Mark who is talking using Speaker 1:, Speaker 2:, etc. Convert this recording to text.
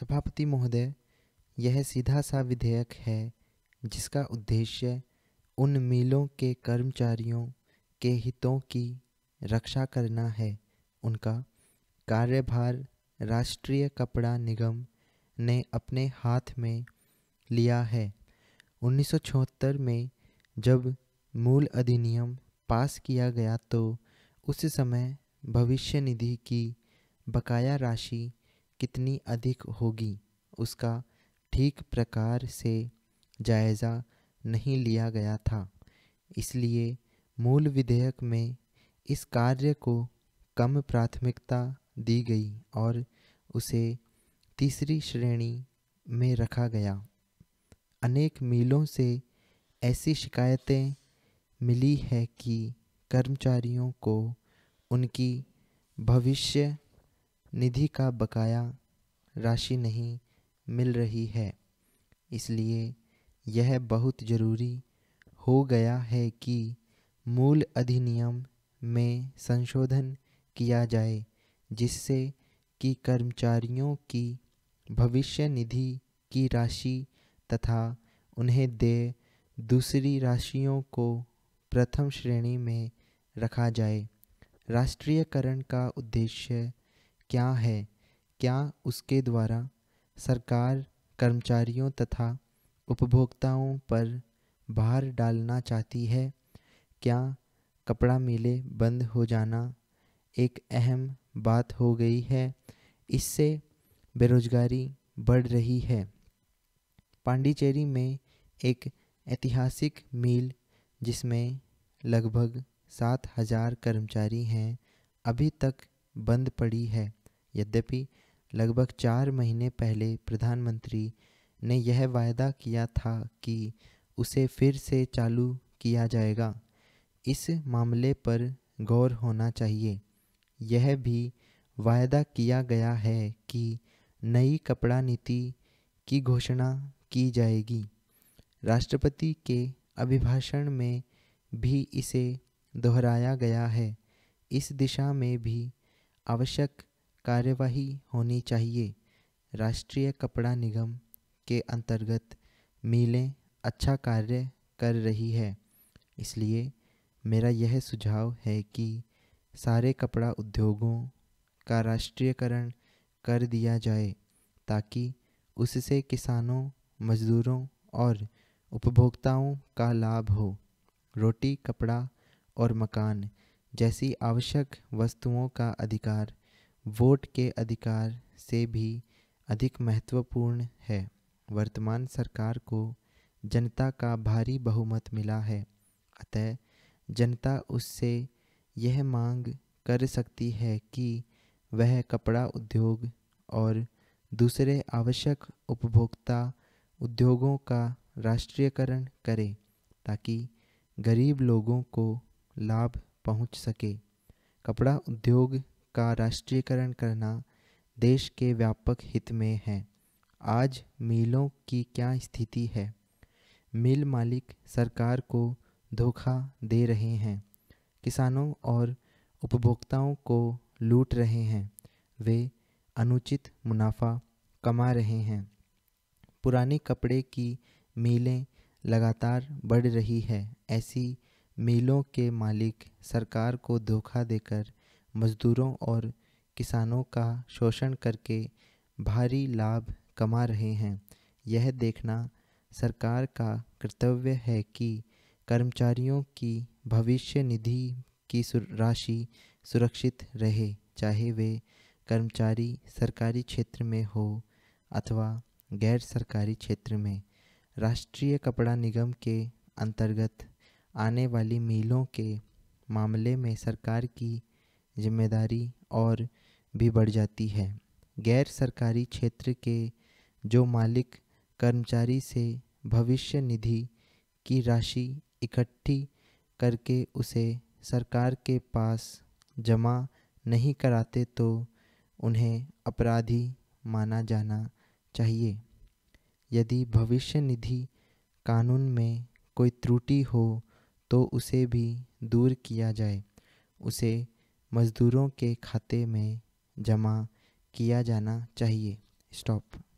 Speaker 1: सभापति महोदय यह सीधा सा विधेयक है जिसका उद्देश्य उन मिलों के कर्मचारियों के हितों की रक्षा करना है उनका कार्यभार राष्ट्रीय कपड़ा निगम ने अपने हाथ में लिया है 1974 में जब मूल अधिनियम पास किया गया तो उस समय भविष्य निधि की बकाया राशि कितनी अधिक होगी उसका ठीक प्रकार से जायज़ा नहीं लिया गया था इसलिए मूल विधेयक में इस कार्य को कम प्राथमिकता दी गई और उसे तीसरी श्रेणी में रखा गया अनेक मीलों से ऐसी शिकायतें मिली है कि कर्मचारियों को उनकी भविष्य निधि का बकाया राशि नहीं मिल रही है इसलिए यह बहुत जरूरी हो गया है कि मूल अधिनियम में संशोधन किया जाए जिससे कि कर्मचारियों की भविष्य निधि की राशि तथा उन्हें देय दूसरी राशियों को प्रथम श्रेणी में रखा जाए राष्ट्रीयकरण का उद्देश्य क्या है क्या उसके द्वारा सरकार कर्मचारियों तथा उपभोक्ताओं पर भार डालना चाहती है क्या कपड़ा मेले बंद हो जाना एक अहम बात हो गई है इससे बेरोजगारी बढ़ रही है पांडिचेरी में एक ऐतिहासिक मील जिसमें लगभग सात हजार कर्मचारी हैं अभी तक बंद पड़ी है यद्यपि लगभग चार महीने पहले प्रधानमंत्री ने यह वायदा किया था कि उसे फिर से चालू किया जाएगा इस मामले पर गौर होना चाहिए यह भी वायदा किया गया है कि नई कपड़ा नीति की घोषणा की जाएगी राष्ट्रपति के अभिभाषण में भी इसे दोहराया गया है इस दिशा में भी आवश्यक कार्यवाही होनी चाहिए राष्ट्रीय कपड़ा निगम के अंतर्गत मीलें अच्छा कार्य कर रही है इसलिए मेरा यह सुझाव है कि सारे कपड़ा उद्योगों का राष्ट्रीयकरण कर दिया जाए ताकि उससे किसानों मजदूरों और उपभोक्ताओं का लाभ हो रोटी कपड़ा और मकान जैसी आवश्यक वस्तुओं का अधिकार वोट के अधिकार से भी अधिक महत्वपूर्ण है वर्तमान सरकार को जनता का भारी बहुमत मिला है अतः जनता उससे यह मांग कर सकती है कि वह कपड़ा उद्योग और दूसरे आवश्यक उपभोक्ता उद्योगों का राष्ट्रीयकरण करे ताकि गरीब लोगों को लाभ पहुंच सके कपड़ा उद्योग का राष्ट्रीयकरण करना देश के व्यापक हित में है आज मिलों की क्या स्थिति है मिल मालिक सरकार को धोखा दे रहे हैं किसानों और उपभोक्ताओं को लूट रहे हैं वे अनुचित मुनाफा कमा रहे हैं पुराने कपड़े की मीलें लगातार बढ़ रही है ऐसी मिलों के मालिक सरकार को धोखा देकर मजदूरों और किसानों का शोषण करके भारी लाभ कमा रहे हैं यह देखना सरकार का कर्तव्य है कि कर्मचारियों की भविष्य निधि की राशि सुरक्षित रहे चाहे वे कर्मचारी सरकारी क्षेत्र में हो अथवा गैर सरकारी क्षेत्र में राष्ट्रीय कपड़ा निगम के अंतर्गत आने वाली मीलों के मामले में सरकार की जिम्मेदारी और भी बढ़ जाती है गैर सरकारी क्षेत्र के जो मालिक कर्मचारी से भविष्य निधि की राशि इकट्ठी करके उसे सरकार के पास जमा नहीं कराते तो उन्हें अपराधी माना जाना चाहिए यदि भविष्य निधि कानून में कोई त्रुटि हो तो उसे भी दूर किया जाए उसे मज़दूरों के खाते में जमा किया जाना चाहिए स्टॉप